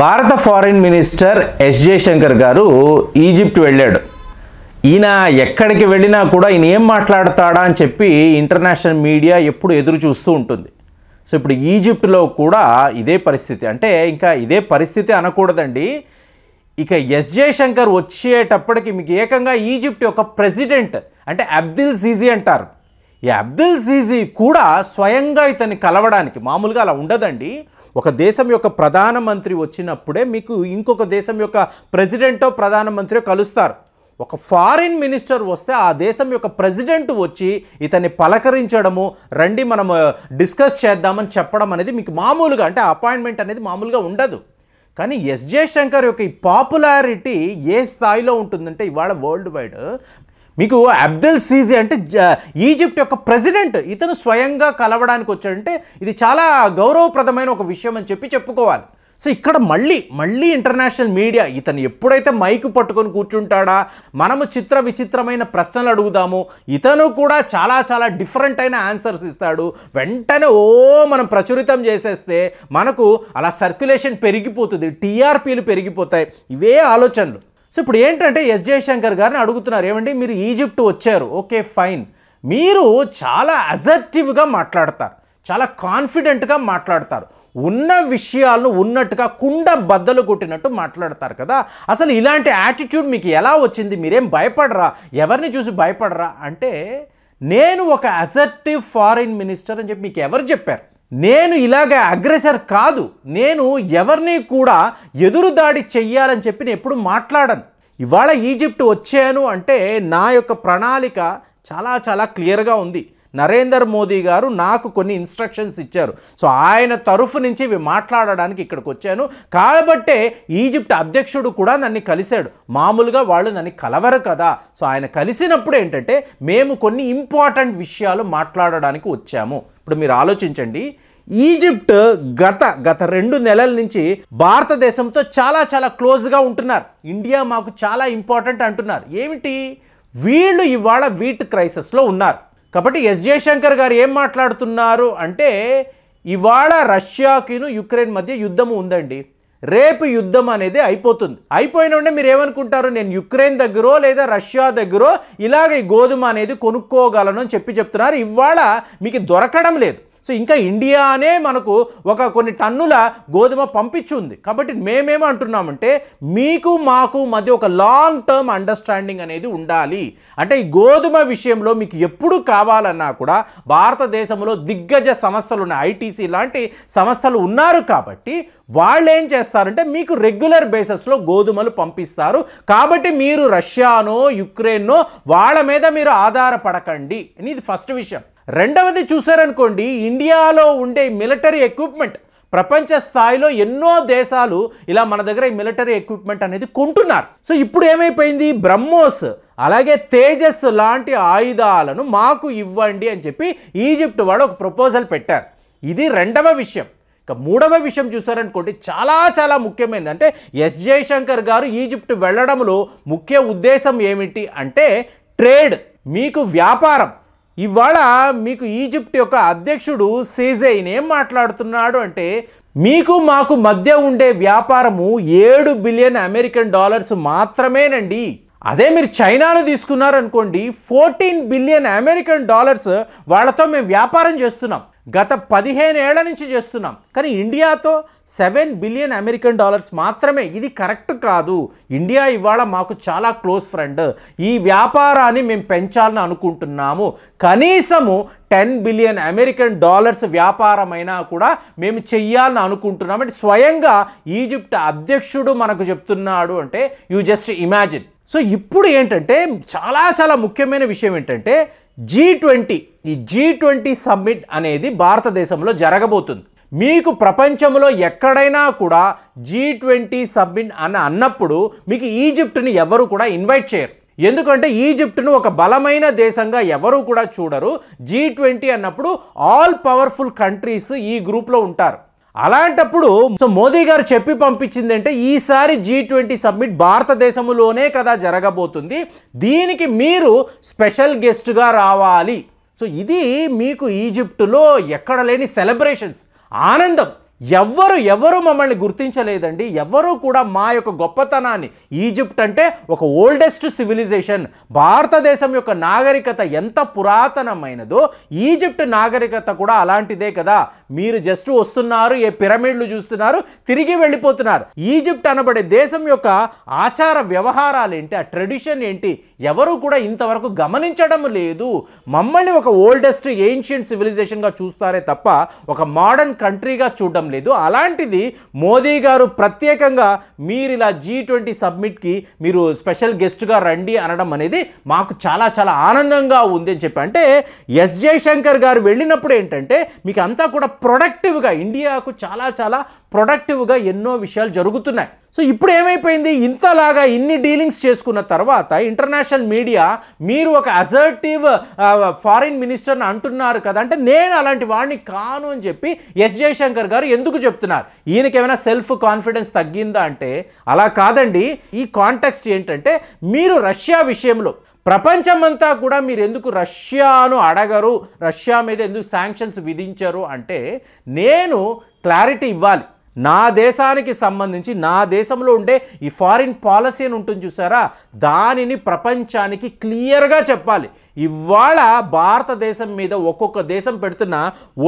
భారత foreign minister yes Jayashankar గారు Egypt వెళ్ళాడు ఈయన ఎక్కడికి వెళ్ళినా కూడా ఈయన ఏం మాట్లాడతాడా అని చెప్పి ఇంటర్నేషనల్ మీడియా ఎప్పుడు ఎదురు చూస్తూ ఉంటుంది సో ఇప్పుడు ఈజిప్ట్లో కూడా ఇదే పరిస్థితి అంటే ఇంకా ఇదే పరిస్థితి అనకూడదండి ఇక ఎస్ జయశంకర్ వచ్చేటప్పటికి మీకు ఏకంగా ఈజిప్ట్ యొక్క ప్రెసిడెంట్ అంటే అబ్దుల్ సీజీ అంటారు ఈ అబ్దుల్ సీజీ కూడా స్వయంగా ఇతన్ని కలవడానికి మామూలుగా అలా ఉండదండి ఒక దేశం యొక్క ప్రధానమంత్రి వచ్చినప్పుడే మీకు ఇంకొక దేశం యొక్క ప్రెసిడెంటో ప్రధానమంత్రియో కలుస్తారు ఒక ఫారిన్ మినిస్టర్ వస్తే ఆ దేశం యొక్క ప్రెసిడెంట్ వచ్చి ఇతన్ని పలకరించడము రండి మనం డిస్కస్ చేద్దామని చెప్పడం అనేది మీకు మామూలుగా అంటే అపాయింట్మెంట్ అనేది మామూలుగా ఉండదు కానీ ఎస్ జయశంకర్ యొక్క ఈ పాపులారిటీ ఏ స్థాయిలో ఉంటుందంటే ఇవాళ వరల్డ్ వైడ్ మీకు అబ్దుల్ సీజీ అంటే ఈజిప్ట్ యొక్క ప్రెసిడెంట్ ఇతను స్వయంగా కలవడానికి వచ్చాడంటే ఇది చాలా గౌరవప్రదమైన ఒక విషయం అని చెప్పి చెప్పుకోవాలి సో ఇక్కడ మళ్ళీ మళ్ళీ ఇంటర్నేషనల్ మీడియా ఇతను ఎప్పుడైతే మైకు పట్టుకొని కూర్చుంటాడా మనము చిత్ర విచిత్రమైన ప్రశ్నలు అడుగుదాము ఇతను కూడా చాలా చాలా డిఫరెంట్ అయిన ఆన్సర్స్ ఇస్తాడు వెంటనే ఓ మనం ప్రచురితం చేసేస్తే మనకు అలా సర్క్యులేషన్ పెరిగిపోతుంది టీఆర్పీలు పెరిగిపోతాయి ఇవే ఆలోచనలు సో ఇప్పుడు ఏంటంటే ఎస్ జయశంకర్ గారిని అడుగుతున్నారు ఏమండి మీరు ఈజిప్ట్ వచ్చారు ఓకే ఫైన్ మీరు చాలా అజర్టివ్గా మాట్లాడతారు చాలా కాన్ఫిడెంట్గా మాట్లాడతారు ఉన్న విషయాలను ఉన్నట్టుగా కుండ బద్దలు కొట్టినట్టు మాట్లాడతారు కదా అసలు ఇలాంటి యాటిట్యూడ్ మీకు ఎలా వచ్చింది మీరేం భయపడరా ఎవరిని చూసి భయపడరా అంటే నేను ఒక అజర్టివ్ ఫారిన్ మినిస్టర్ అని చెప్పి మీకు ఎవరు చెప్పారు నేను ఇలాగ అగ్రెసర్ కాదు నేను ఎవరిని కూడా ఎదురు దాడి చెయ్యాలని చెప్పి నేను ఎప్పుడు మాట్లాడను ఇవాళ ఈజిప్ట్ వచ్చాను అంటే నా యొక్క ప్రణాళిక చాలా చాలా క్లియర్గా ఉంది నరేందర్ మోదీ గారు నాకు కొన్ని ఇన్స్ట్రక్షన్స్ ఇచ్చారు సో ఆయన తరఫు నుంచి ఇవి మాట్లాడడానికి ఇక్కడికి వచ్చాను కాబట్టే ఈజిప్ట్ అధ్యక్షుడు కూడా నన్ను కలిశాడు మామూలుగా వాళ్ళు నన్ను కలవరు కదా సో ఆయన కలిసినప్పుడు ఏంటంటే మేము కొన్ని ఇంపార్టెంట్ విషయాలు మాట్లాడడానికి వచ్చాము ఇప్పుడు మీరు ఆలోచించండి ఈజిప్ట్ గత గత రెండు నెలల నుంచి భారతదేశంతో చాలా చాలా క్లోజ్గా ఉంటున్నారు ఇండియా మాకు చాలా ఇంపార్టెంట్ అంటున్నారు ఏమిటి వీళ్ళు ఇవాళ వీట్ క్రైసిస్లో ఉన్నారు కాబట్టి ఎస్ జయశంకర్ గారు ఏం మాట్లాడుతున్నారు అంటే ఇవాళ రష్యాకిను యుక్రెయిన్ మధ్య యుద్ధం ఉందండి రేపు యుద్ధం అనేది అయిపోతుంది అయిపోయిన ఉండే మీరు ఏమనుకుంటారు నేను యుక్రెయిన్ దగ్గరో లేదా రష్యా దగ్గరో ఇలాగ ఈ గోధుమ అనేది కొనుక్కోగలను అని చెప్పి చెప్తున్నారు ఇవాళ మీకు దొరకడం లేదు సో ఇంకా ఇండియానే మనకు ఒక కొన్ని టన్నుల గోధుమ పంపించుంది కాబట్టి మేమేమంటున్నామంటే మీకు మాకు మధ్య ఒక లాంగ్ టర్మ్ అండర్స్టాండింగ్ అనేది ఉండాలి అంటే ఈ గోధుమ విషయంలో మీకు ఎప్పుడు కావాలన్నా కూడా భారతదేశంలో దిగ్గజ సంస్థలు ఉన్న ఐటీసీ లాంటి సంస్థలు ఉన్నారు కాబట్టి వాళ్ళు ఏం చేస్తారంటే మీకు రెగ్యులర్ బేసిస్లో గోధుమలు పంపిస్తారు కాబట్టి మీరు రష్యానో యుక్రెయిన్నో వాళ్ళ మీద మీరు ఆధారపడకండి ఇది ఫస్ట్ విషయం రెండవది చూశారనుకోండి ఇండియాలో ఉండే మిలిటరీ ఎక్విప్మెంట్ ప్రపంచ స్థాయిలో ఎన్నో దేశాలు ఇలా మన దగ్గర ఈ మిలిటరీ ఎక్విప్మెంట్ అనేది కొంటున్నారు సో ఇప్పుడు ఏమైపోయింది బ్రహ్మోస్ అలాగే తేజస్ లాంటి ఆయుధాలను మాకు ఇవ్వండి అని చెప్పి ఈజిప్ట్ వాడు ఒక ప్రపోజల్ పెట్టారు ఇది రెండవ విషయం ఇక మూడవ విషయం చూసారనుకోండి చాలా చాలా ముఖ్యమైనది అంటే ఎస్ జయశంకర్ గారు ఈజిప్ట్ వెళ్ళడంలో ముఖ్య ఉద్దేశం ఏమిటి అంటే ట్రేడ్ మీకు వ్యాపారం ఇవాళ మీకు ఈజిప్ట్ యొక్క అధ్యక్షుడు సేజైన్ ఏం మాట్లాడుతున్నాడు అంటే మీకు మాకు మధ్య ఉండే వ్యాపారము ఏడు బిలియన్ అమెరికన్ డాలర్స్ మాత్రమేనండి అదే మీరు చైనాను తీసుకున్నారనుకోండి ఫోర్టీన్ బిలియన్ అమెరికన్ డాలర్స్ వాళ్ళతో మేము వ్యాపారం చేస్తున్నాం గత పదిహేను ఏళ్ల నుంచి చేస్తున్నాం కానీ ఇండియాతో సెవెన్ బిలియన్ అమెరికన్ డాలర్స్ మాత్రమే ఇది కరెక్ట్ కాదు ఇండియా ఇవాళ మాకు చాలా క్లోజ్ ఫ్రెండ్ ఈ వ్యాపారాన్ని మేము పెంచాలని అనుకుంటున్నాము కనీసము టెన్ బిలియన్ అమెరికన్ డాలర్స్ వ్యాపారమైనా కూడా మేము చెయ్యాలని అనుకుంటున్నాం అంటే స్వయంగా ఈజిప్ట్ అధ్యక్షుడు మనకు చెప్తున్నాడు అంటే యూ జస్ట్ ఇమాజిన్ సో ఇప్పుడు ఏంటంటే చాలా చాలా ముఖ్యమైన విషయం ఏంటంటే జీ ట్వంటీ ఈ జీ ట్వంటీ సమ్మిట్ అనేది భారతదేశంలో జరగబోతుంది మీకు ప్రపంచంలో ఎక్కడైనా కూడా జీ ట్వంటీ సబ్మిట్ అని అన్నప్పుడు మీకు ఈజిప్ట్ని ఎవరు కూడా ఇన్వైట్ చేయరు ఎందుకంటే ఈజిప్ట్ను ఒక బలమైన దేశంగా ఎవరు కూడా చూడరు జీ ట్వంటీ అన్నప్పుడు ఆల్ పవర్ఫుల్ కంట్రీస్ ఈ గ్రూప్లో ఉంటారు అలాంటప్పుడు సో మోదీ గారు చెప్పి పంపించింది అంటే ఈసారి జీ ట్వంటీ సమ్మిట్ భారతదేశంలోనే కదా జరగబోతుంది దీనికి మీరు స్పెషల్ గెస్ట్గా రావాలి సో ఇది మీకు ఈజిప్టులో ఎక్కడ లేని సెలబ్రేషన్స్ ఆనందం ఎవ్వరు ఎవరు మమ్మల్ని గుర్తించలేదండి ఎవ్వరూ కూడా మా యొక్క గొప్పతనాన్ని ఈజిప్ట్ అంటే ఒక ఓల్డెస్ట్ సివిలైజేషన్ భారతదేశం యొక్క నాగరికత ఎంత పురాతనమైనదో ఈజిప్ట్ నాగరికత కూడా అలాంటిదే కదా మీరు జస్ట్ వస్తున్నారు ఏ పిరమిడ్లు చూస్తున్నారు తిరిగి వెళ్ళిపోతున్నారు ఈజిప్ట్ అనబడే దేశం యొక్క ఆచార వ్యవహారాలు ఏంటి ఆ ట్రెడిషన్ ఏంటి ఎవరు కూడా ఇంతవరకు గమనించడం లేదు మమ్మల్ని ఒక ఓల్డెస్ట్ ఏన్షియంట్ సివిలైజేషన్గా చూస్తారే తప్ప ఒక మోడర్న్ కంట్రీగా చూడడం లేదు అలాంటిది మోదీ గారు ప్రత్యేకంగా మీరు ఇలా జీ ట్వంటీ సబ్మిట్కి మీరు స్పెషల్ గెస్ట్గా రండి అనడం అనేది మాకు చాలా చాలా ఆనందంగా ఉంది అని చెప్పి అంటే ఎస్ జయశంకర్ గారు వెళ్ళినప్పుడు ఏంటంటే మీకు అంతా కూడా ప్రొడక్టివ్గా ఇండియాకు చాలా చాలా ప్రొడక్టివ్గా ఎన్నో విషయాలు జరుగుతున్నాయి సో ఇప్పుడు ఏమైపోయింది ఇంతలాగా ఇన్ని డీలింగ్స్ చేసుకున్న తర్వాత ఇంటర్నేషనల్ మీడియా మీరు ఒక అజర్టివ్ ఫారిన్ మినిస్టర్ని అంటున్నారు కదా అంటే నేను అలాంటి వాడిని కాను అని చెప్పి ఎస్ జయశంకర్ గారు ఎందుకు చెప్తున్నారు ఈయనకేమైనా సెల్ఫ్ కాన్ఫిడెన్స్ తగ్గిందా అంటే అలా కాదండి ఈ కాంటెక్స్ట్ ఏంటంటే మీరు రష్యా విషయంలో ప్రపంచమంతా కూడా మీరు ఎందుకు రష్యాను అడగరు రష్యా మీద ఎందుకు శాంక్షన్స్ విధించరు అంటే నేను క్లారిటీ ఇవ్వాలి నా దేశానికి సంబంధించి నా దేశంలో ఉండే ఈ ఫారిన్ పాలసీ అని ఉంటుంది చూసారా దానిని ప్రపంచానికి క్లియర్గా చెప్పాలి ఇవాళ భారతదేశం మీద ఒక్కొక్క దేశం పెడుతున్న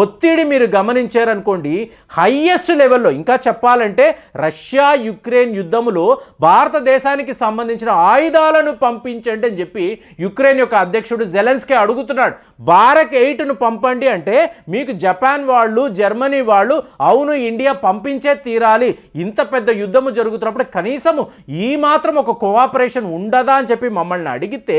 ఒత్తిడి మీరు గమనించారనుకోండి హయ్యెస్ట్ లెవెల్లో ఇంకా చెప్పాలంటే రష్యా యుక్రెయిన్ యుద్ధములో భారతదేశానికి సంబంధించిన ఆయుధాలను పంపించండి అని చెప్పి యుక్రెయిన్ యొక్క అధ్యక్షుడు జెలెన్స్కే అడుగుతున్నాడు భారత్ ఎయిట్ను పంపండి అంటే మీకు జపాన్ వాళ్ళు జర్మనీ వాళ్ళు అవును ఇండియా పంపించే తీరాలి ఇంత పెద్ద యుద్ధము జరుగుతున్నప్పుడు కనీసము ఈ మాత్రం ఒక కోఆపరేషన్ ఉండదా అని చెప్పి మమ్మల్ని అడిగితే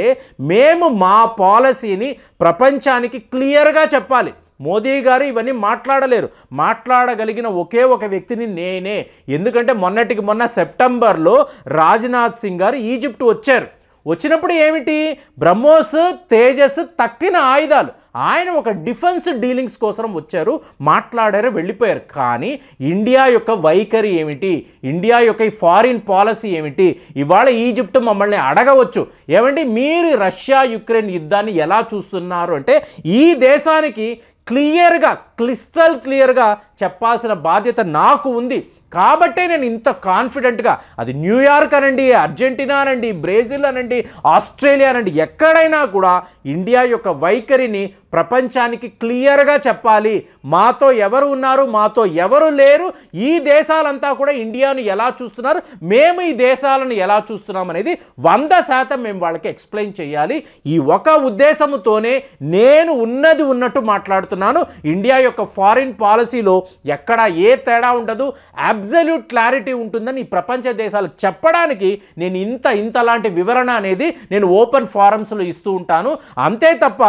మేము మా పాలసీని ప్రపంచానికి క్లియర్గా చెప్పాలి మోదీ గారు ఇవన్నీ మాట్లాడలేరు మాట్లాడగలిగిన ఒకే ఒక వ్యక్తిని నేనే ఎందుకంటే మొన్నటికి మొన్న సెప్టెంబర్లో రాజ్నాథ్ సింగ్ గారు ఈజిప్ట్ వచ్చారు వచ్చినప్పుడు ఏమిటి బ్రహ్మోస్ తేజస్ తక్కిన ఆయుధాలు ఆయన ఒక డిఫెన్స్ డీలింగ్స్ కోసం వచ్చారు మాట్లాడారు వెళ్ళిపోయారు కానీ ఇండియా యొక్క వైఖరి ఏమిటి ఇండియా యొక్క ఈ ఫారిన్ పాలసీ ఏమిటి ఇవాళ ఈజిప్ట్ మమ్మల్ని అడగవచ్చు ఏమంటే మీరు రష్యా యుక్రెయిన్ యుద్ధాన్ని ఎలా చూస్తున్నారు అంటే ఈ దేశానికి క్లియర్గా క్లిస్టల్ క్లియర్గా చెప్పాల్సిన బాధ్యత నాకు ఉంది కాబట్టే నేను ఇంత కాన్ఫిడెంట్గా అది న్యూయార్క్ అనండి అర్జెంటీనా అనండి బ్రెజిల్ అనండి ఆస్ట్రేలియా అనండి ఎక్కడైనా కూడా ఇండియా యొక్క వైఖరిని ప్రపంచానికి క్లియర్గా చెప్పాలి మాతో ఎవరు ఉన్నారు మాతో ఎవరు లేరు ఈ దేశాలంతా కూడా ఇండియాను ఎలా చూస్తున్నారు మేము ఈ దేశాలను ఎలా చూస్తున్నాం అనేది వంద శాతం మేము వాళ్ళకి ఎక్స్ప్లెయిన్ చేయాలి ఈ ఒక ఉద్దేశంతోనే నేను ఉన్నది ఉన్నట్టు మాట్లాడుతున్నాను ఇండియా యొక్క ఫారిన్ పాలసీలో ఎక్కడ ఏ తేడా ఉండదు అబ్జల్యూట్ క్లారిటీ ఉంటుందని ఈ ప్రపంచ దేశాలు చెప్పడానికి నేను ఇంత ఇంతలాంటి వివరణ అనేది నేను ఓపెన్ ఫారమ్స్లో ఇస్తూ ఉంటాను అంతే తప్ప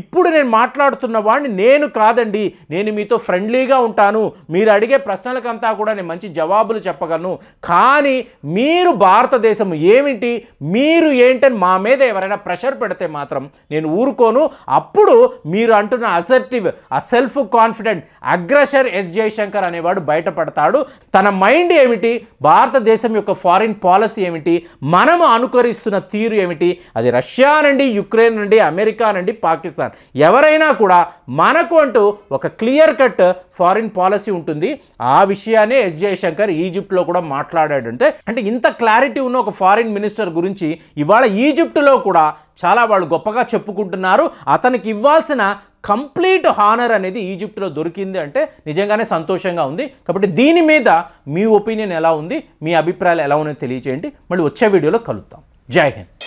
ఇప్పుడు నేను మాట్లాడుతున్న వాడిని నేను కాదండి నేను మీతో ఫ్రెండ్లీగా ఉంటాను మీరు అడిగే ప్రశ్నలకంతా కూడా నేను మంచి జవాబులు చెప్పగలను కానీ మీరు భారతదేశం ఏమిటి మీరు ఏంటని మా మీద ఎవరైనా ప్రెషర్ పెడితే మాత్రం నేను ఊరుకోను అప్పుడు మీరు అంటున్న అసర్టివ్ ఆ self confident aggressor S Jaishankar అనేవాడు బయటపడతాడు తన మైండ్ ఏమిటి భారతదేశం యొక్క ఫారిన్ పాలసీ ఏమిటి మనము అనుకరిస్తున్న తీరు ఏమిటి అది రష్యా నుండి యుక్రెయిన్ నుండి అమెరికా నుండి పాకిస్తాన్ ఎవరైనా కూడా మనకు అంటూ ఒక క్లియర్ కట్ ఫారిన్ పాలసీ ఉంటుంది ఆ విషయాన్ని ఎస్ జయశంకర్ ఈజిప్ట్లో కూడా మాట్లాడాడు అంటే అంటే ఇంత క్లారిటీ ఉన్న ఒక ఫారిన్ మినిస్టర్ గురించి ఇవాళ ఈజిప్ట్లో కూడా చాలా వాళ్ళు గొప్పగా చెప్పుకుంటున్నారు అతనికి ఇవ్వాల్సిన కంప్లీట్ హానర్ అనేది ఈజిప్ట్లో దొరికింది అంటే నిజంగానే సంతోషంగా ఉంది కాబట్టి దీని మీద మీ ఒపీనియన్ ఎలా ఉంది మీ అభిప్రాయాలు ఎలా ఉన్నాయో తెలియచేయండి మళ్ళీ వచ్చే వీడియోలో కలుద్దాం జై హింద్